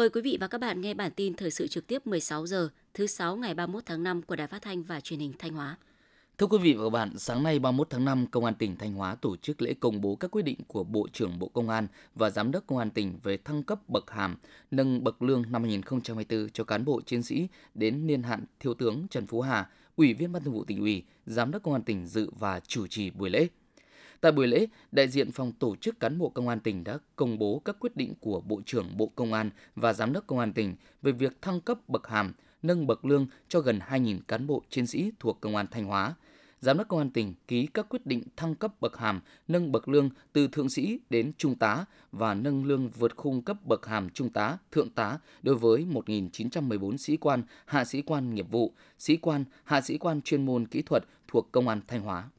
Mời quý vị và các bạn nghe bản tin thời sự trực tiếp 16 giờ thứ 6 ngày 31 tháng 5 của Đài Phát thanh và Truyền hình Thanh Hóa. Thưa quý vị và các bạn, sáng nay 31 tháng 5, Công an tỉnh Thanh Hóa tổ chức lễ công bố các quyết định của Bộ trưởng Bộ Công an và Giám đốc Công an tỉnh về thăng cấp bậc hàm, nâng bậc lương năm 2024 cho cán bộ chiến sĩ đến niên hạn Thiếu tướng Trần Phú Hà, Ủy viên Ban Thường vụ tỉnh ủy, Giám đốc Công an tỉnh dự và chủ trì buổi lễ. Tại buổi lễ, đại diện phòng tổ chức cán bộ công an tỉnh đã công bố các quyết định của Bộ trưởng Bộ Công an và Giám đốc Công an tỉnh về việc thăng cấp bậc hàm, nâng bậc lương cho gần 2.000 cán bộ chiến sĩ thuộc Công an Thanh Hóa. Giám đốc Công an tỉnh ký các quyết định thăng cấp bậc hàm, nâng bậc lương từ thượng sĩ đến trung tá và nâng lương vượt khung cấp bậc hàm trung tá, thượng tá đối với 1.914 sĩ quan, hạ sĩ quan nghiệp vụ, sĩ quan, hạ sĩ quan chuyên môn kỹ thuật thuộc Công an Thanh Hóa.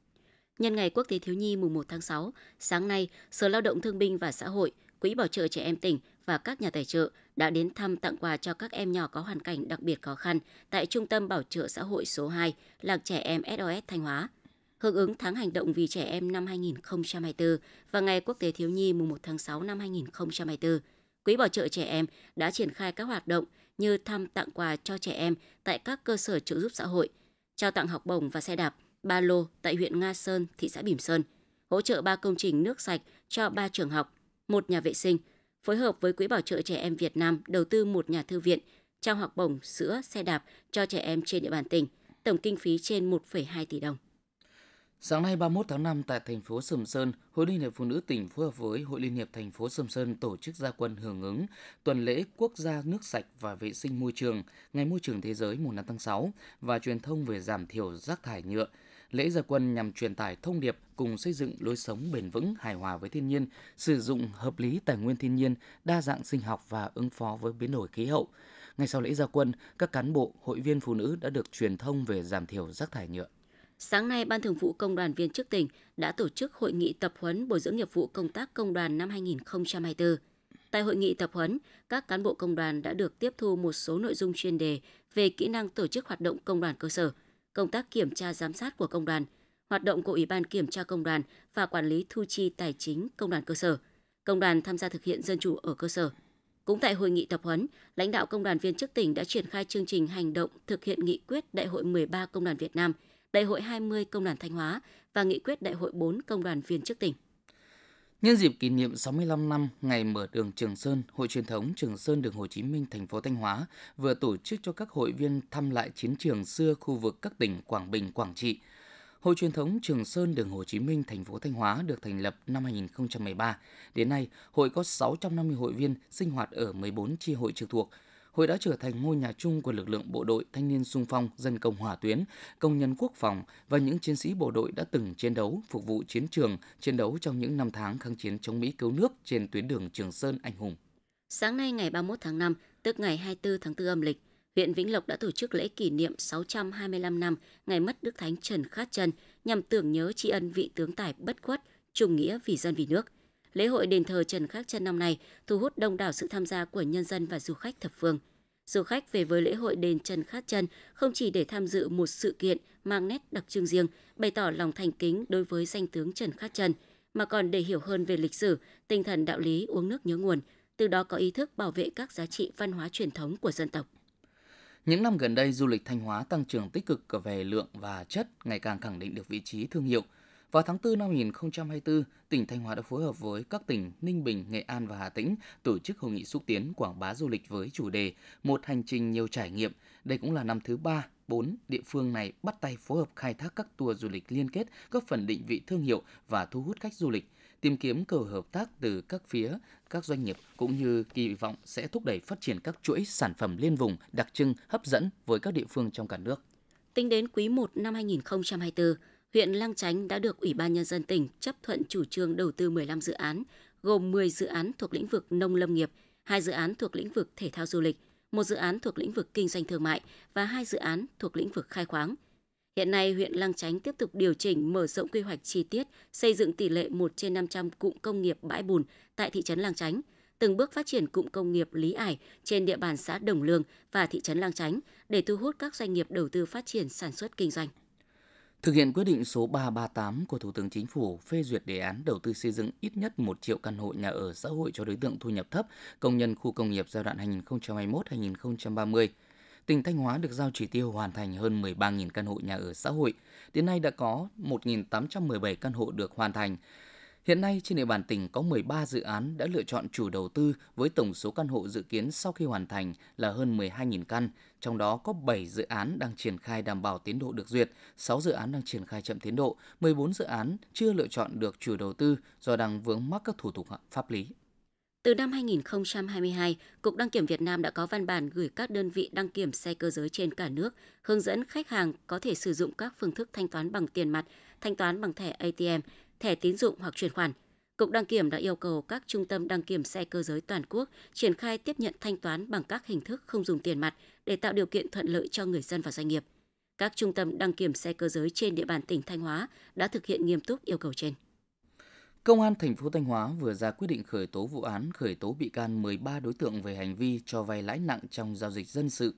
Nhân ngày Quốc tế Thiếu nhi mùng 1 tháng 6, sáng nay, Sở Lao động Thương binh và Xã hội, Quỹ Bảo trợ Trẻ Em tỉnh và các nhà tài trợ đã đến thăm tặng quà cho các em nhỏ có hoàn cảnh đặc biệt khó khăn tại Trung tâm Bảo trợ Xã hội số 2, Làng Trẻ Em SOS Thanh Hóa. Hưởng ứng tháng hành động vì trẻ em năm 2024 và Ngày Quốc tế Thiếu nhi mùng 1 tháng 6 năm 2024, Quỹ Bảo trợ Trẻ Em đã triển khai các hoạt động như thăm tặng quà cho trẻ em tại các cơ sở trợ giúp xã hội, trao tặng học bổng và xe đạp, ba lô tại huyện Nga Sơn, thị xã Bỉm Sơn, hỗ trợ ba công trình nước sạch cho ba trường học, một nhà vệ sinh, phối hợp với Quỹ bảo trợ trẻ em Việt Nam đầu tư một nhà thư viện, trao học bổng sữa, xe đạp cho trẻ em trên địa bàn tỉnh, tổng kinh phí trên 1,2 tỷ đồng. Sáng nay 31 tháng 5 tại thành phố Sầm Sơn, Hội Liên hiệp Phụ nữ tỉnh phối hợp với Hội Liên hiệp thành phố Sầm Sơn tổ chức gia quân hưởng ứng tuần lễ quốc gia nước sạch và vệ sinh môi trường, Ngày môi trường thế giới mùng 5 tháng 6 và truyền thông về giảm thiểu rác thải nhựa lễ gia quân nhằm truyền tải thông điệp cùng xây dựng lối sống bền vững hài hòa với thiên nhiên, sử dụng hợp lý tài nguyên thiên nhiên, đa dạng sinh học và ứng phó với biến đổi khí hậu. Ngay sau lễ gia quân, các cán bộ, hội viên phụ nữ đã được truyền thông về giảm thiểu rác thải nhựa. Sáng nay, Ban Thường vụ Công đoàn viên chức tỉnh đã tổ chức hội nghị tập huấn bồi dưỡng nghiệp vụ công tác công đoàn năm 2024. Tại hội nghị tập huấn, các cán bộ công đoàn đã được tiếp thu một số nội dung chuyên đề về kỹ năng tổ chức hoạt động công đoàn cơ sở – công tác kiểm tra giám sát của công đoàn, hoạt động của Ủy ban kiểm tra công đoàn và quản lý thu chi tài chính công đoàn cơ sở, công đoàn tham gia thực hiện dân chủ ở cơ sở. Cũng tại hội nghị tập huấn, lãnh đạo công đoàn viên chức tỉnh đã triển khai chương trình hành động thực hiện nghị quyết Đại hội 13 Công đoàn Việt Nam, Đại hội 20 Công đoàn Thanh Hóa và nghị quyết Đại hội 4 Công đoàn viên chức tỉnh. Nhân dịp kỷ niệm 65 năm ngày mở đường Trường Sơn, Hội truyền thống Trường Sơn đường Hồ Chí Minh thành phố Thanh Hóa vừa tổ chức cho các hội viên thăm lại chiến trường xưa khu vực các tỉnh Quảng Bình, Quảng Trị. Hội truyền thống Trường Sơn đường Hồ Chí Minh thành phố Thanh Hóa được thành lập năm 2013. Đến nay, hội có 650 hội viên sinh hoạt ở 14 chi hội trực thuộc, Hội đã trở thành ngôi nhà chung của lực lượng bộ đội thanh niên sung phong, dân công hỏa tuyến, công nhân quốc phòng và những chiến sĩ bộ đội đã từng chiến đấu, phục vụ chiến trường, chiến đấu trong những năm tháng kháng chiến chống Mỹ cứu nước trên tuyến đường Trường Sơn anh hùng. Sáng nay ngày 31 tháng 5, tức ngày 24 tháng 4 âm lịch, huyện Vĩnh Lộc đã tổ chức lễ kỷ niệm 625 năm ngày mất Đức Thánh Trần Khát Trân nhằm tưởng nhớ tri ân vị tướng tài bất khuất, trùng nghĩa vì dân vì nước – lễ hội đền thờ Trần Khắc Trân năm nay thu hút đông đảo sự tham gia của nhân dân và du khách thập phương. Du khách về với lễ hội đền Trần Khát Trân không chỉ để tham dự một sự kiện mang nét đặc trưng riêng, bày tỏ lòng thành kính đối với danh tướng Trần Khát Trân, mà còn để hiểu hơn về lịch sử, tinh thần đạo lý uống nước nhớ nguồn, từ đó có ý thức bảo vệ các giá trị văn hóa truyền thống của dân tộc. Những năm gần đây, du lịch Thanh Hóa tăng trưởng tích cực cả về lượng và chất, ngày càng khẳng định được vị trí thương hiệu – vào tháng 4 năm 2024, tỉnh Thanh Hóa đã phối hợp với các tỉnh Ninh Bình, Nghệ An và Hà Tĩnh tổ chức hội nghị xúc tiến quảng bá du lịch với chủ đề Một hành trình nhiều trải nghiệm. Đây cũng là năm thứ ba 4, địa phương này bắt tay phối hợp khai thác các tour du lịch liên kết, góp phần định vị thương hiệu và thu hút khách du lịch, tìm kiếm cơ hợp tác từ các phía, các doanh nghiệp cũng như kỳ vọng sẽ thúc đẩy phát triển các chuỗi sản phẩm liên vùng đặc trưng hấp dẫn với các địa phương trong cả nước. Tính đến quý 1 năm 2024, huyện Lang Chánh đã được Ủy ban Nhân dân tỉnh chấp thuận chủ trương đầu tư 15 dự án, gồm 10 dự án thuộc lĩnh vực nông lâm nghiệp, hai dự án thuộc lĩnh vực thể thao du lịch, một dự án thuộc lĩnh vực kinh doanh thương mại và hai dự án thuộc lĩnh vực khai khoáng. Hiện nay, huyện Lang Chánh tiếp tục điều chỉnh mở rộng quy hoạch chi tiết, xây dựng tỷ lệ 1 trên 500 cụm công nghiệp bãi bùn tại thị trấn Lang Chánh, từng bước phát triển cụm công nghiệp Lý Ải trên địa bàn xã Đồng Lương và thị trấn Lang Chánh để thu hút các doanh nghiệp đầu tư phát triển sản xuất kinh doanh. Thực hiện quyết định số 338 của Thủ tướng Chính phủ phê duyệt đề án đầu tư xây dựng ít nhất 1 triệu căn hộ nhà ở xã hội cho đối tượng thu nhập thấp, công nhân khu công nghiệp giai đoạn 2021-2030. Tỉnh Thanh Hóa được giao chỉ tiêu hoàn thành hơn 13.000 căn hộ nhà ở xã hội. Đến nay đã có 1.817 căn hộ được hoàn thành, Hiện nay trên địa bàn tỉnh có 13 dự án đã lựa chọn chủ đầu tư với tổng số căn hộ dự kiến sau khi hoàn thành là hơn 12.000 căn, trong đó có 7 dự án đang triển khai đảm bảo tiến độ được duyệt, 6 dự án đang triển khai chậm tiến độ, 14 dự án chưa lựa chọn được chủ đầu tư do đang vướng mắc các thủ tục pháp lý. Từ năm 2022, Cục Đăng kiểm Việt Nam đã có văn bản gửi các đơn vị đăng kiểm xe cơ giới trên cả nước hướng dẫn khách hàng có thể sử dụng các phương thức thanh toán bằng tiền mặt, thanh toán bằng thẻ ATM thẻ tín dụng hoặc chuyển khoản. Cục đăng kiểm đã yêu cầu các trung tâm đăng kiểm xe cơ giới toàn quốc triển khai tiếp nhận thanh toán bằng các hình thức không dùng tiền mặt để tạo điều kiện thuận lợi cho người dân và doanh nghiệp. Các trung tâm đăng kiểm xe cơ giới trên địa bàn tỉnh Thanh Hóa đã thực hiện nghiêm túc yêu cầu trên. Công an thành phố Thanh Hóa vừa ra quyết định khởi tố vụ án khởi tố bị can 13 đối tượng về hành vi cho vay lãi nặng trong giao dịch dân sự.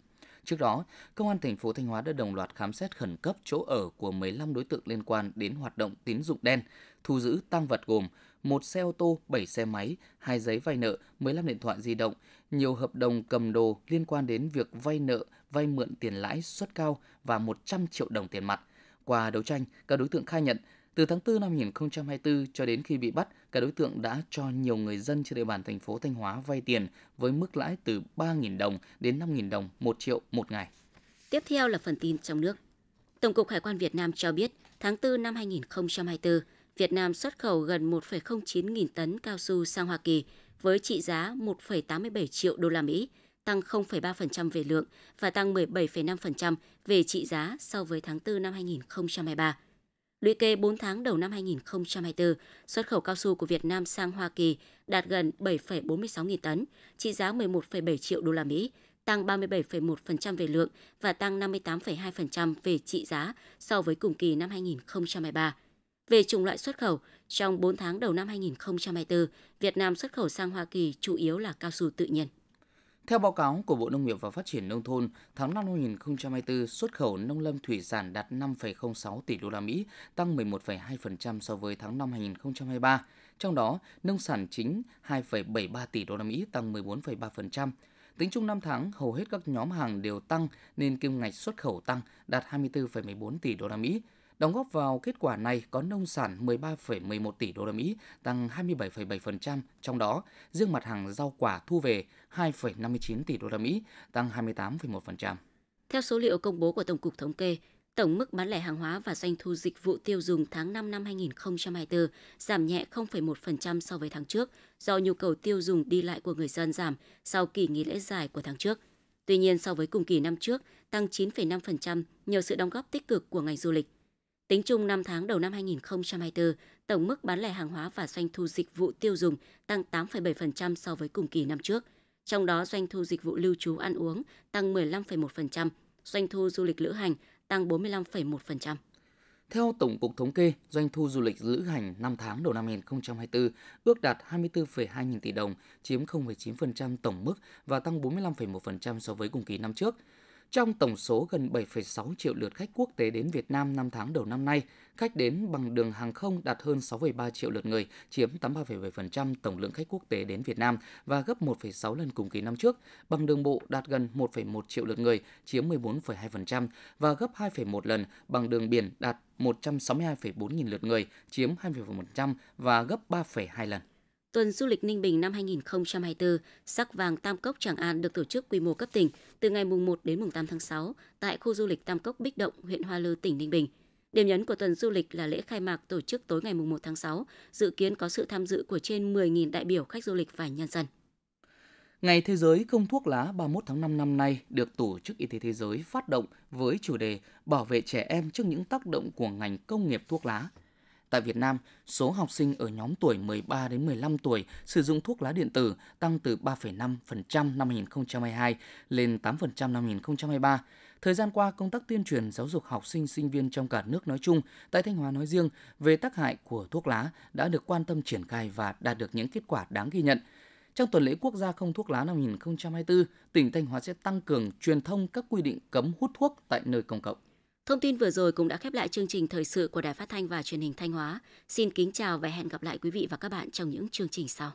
Trước đó, Công an thành phố Thanh Hóa đã đồng loạt khám xét khẩn cấp chỗ ở của 15 đối tượng liên quan đến hoạt động tín dụng đen, thu giữ tăng vật gồm một xe ô tô, 7 xe máy, hai giấy vay nợ, 15 điện thoại di động, nhiều hợp đồng cầm đồ liên quan đến việc vay nợ, vay mượn tiền lãi suất cao và 100 triệu đồng tiền mặt. Qua đấu tranh, các đối tượng khai nhận từ tháng 4 năm 2024 cho đến khi bị bắt, các đối tượng đã cho nhiều người dân trên địa bàn thành phố Thanh Hóa vay tiền với mức lãi từ 3.000 đồng đến 5.000 đồng một triệu một ngày. Tiếp theo là phần tin trong nước. Tổng cục Hải quan Việt Nam cho biết, tháng 4 năm 2024, Việt Nam xuất khẩu gần 1,09 nghìn tấn cao su sang Hoa Kỳ với trị giá 1,87 triệu đô la Mỹ, tăng 0,3% về lượng và tăng 17,5% về trị giá so với tháng 4 năm 2023. Lũy kê 4 tháng đầu năm 2024, xuất khẩu cao su của Việt Nam sang Hoa Kỳ đạt gần 7,46 nghìn tấn, trị giá 11,7 triệu đô la Mỹ, tăng 37,1% về lượng và tăng 58,2% về trị giá so với cùng kỳ năm 2023. Về chủng loại xuất khẩu, trong 4 tháng đầu năm 2024, Việt Nam xuất khẩu sang Hoa Kỳ chủ yếu là cao su tự nhiên. Theo báo cáo của Bộ Nông nghiệp và Phát triển nông thôn, tháng 5 năm 2024, xuất khẩu nông lâm thủy sản đạt 5,06 tỷ đô la Mỹ, tăng 11,2% so với tháng 5 2023. Trong đó, nông sản chính 2,73 tỷ đô la Mỹ tăng 14,3%. Tính chung 5 tháng, hầu hết các nhóm hàng đều tăng nên kim ngạch xuất khẩu tăng đạt 24,14 tỷ đô la Mỹ. Đóng góp vào kết quả này có nông sản 13,11 tỷ đô la Mỹ, tăng 27,7%, trong đó riêng mặt hàng rau quả thu về 2,59 tỷ đô la Mỹ, tăng 28,1%. Theo số liệu công bố của Tổng cục Thống kê, tổng mức bán lẻ hàng hóa và doanh thu dịch vụ tiêu dùng tháng 5 năm 2024 giảm nhẹ 0,1% so với tháng trước do nhu cầu tiêu dùng đi lại của người dân giảm sau kỳ nghỉ lễ dài của tháng trước. Tuy nhiên, so với cùng kỳ năm trước, tăng 9,5% nhờ sự đóng góp tích cực của ngành du lịch – Tính chung 5 tháng đầu năm 2024, tổng mức bán lẻ hàng hóa và doanh thu dịch vụ tiêu dùng tăng 8,7% so với cùng kỳ năm trước. Trong đó, doanh thu dịch vụ lưu trú ăn uống tăng 15,1%, doanh thu du lịch lữ hành tăng 45,1%. Theo Tổng cục Thống kê, doanh thu du lịch lữ hành 5 tháng đầu năm 2024 ước đạt 24,2 nghìn tỷ đồng, chiếm 0,9% tổng mức và tăng 45,1% so với cùng kỳ năm trước – trong tổng số gần 7,6 triệu lượt khách quốc tế đến Việt Nam 5 tháng đầu năm nay, khách đến bằng đường hàng không đạt hơn 6,3 triệu lượt người, chiếm 83,7% tổng lượng khách quốc tế đến Việt Nam và gấp 1,6 lần cùng kỳ năm trước, bằng đường bộ đạt gần 1,1 triệu lượt người, chiếm 14,2% và gấp 2,1 lần, bằng đường biển đạt 162,4 nghìn lượt người, chiếm 20% và gấp 3,2 lần. Tuần du lịch Ninh Bình năm 2024, Sắc vàng Tam Cốc Tràng An được tổ chức quy mô cấp tỉnh từ ngày mùng 1 đến mùng 8 tháng 6 tại khu du lịch Tam Cốc Bích Động, huyện Hoa Lư, tỉnh Ninh Bình. Điểm nhấn của tuần du lịch là lễ khai mạc tổ chức tối ngày mùng 1 tháng 6, dự kiến có sự tham dự của trên 10.000 đại biểu khách du lịch và nhân dân. Ngày Thế giới không thuốc lá 31 tháng 5 năm nay được Tổ chức Y tế Thế giới phát động với chủ đề Bảo vệ trẻ em trước những tác động của ngành công nghiệp thuốc lá – Tại Việt Nam, số học sinh ở nhóm tuổi 13 đến 15 tuổi sử dụng thuốc lá điện tử tăng từ 3,5% năm 2022 lên 8% năm 2023. Thời gian qua, công tác tuyên truyền giáo dục học sinh sinh viên trong cả nước nói chung, tại Thanh Hóa nói riêng về tác hại của thuốc lá đã được quan tâm triển khai và đạt được những kết quả đáng ghi nhận. Trong tuần lễ quốc gia không thuốc lá năm 2024, tỉnh Thanh Hóa sẽ tăng cường truyền thông các quy định cấm hút thuốc tại nơi công cộng. Thông tin vừa rồi cũng đã khép lại chương trình thời sự của Đài Phát thanh và Truyền hình Thanh Hóa. Xin kính chào và hẹn gặp lại quý vị và các bạn trong những chương trình sau.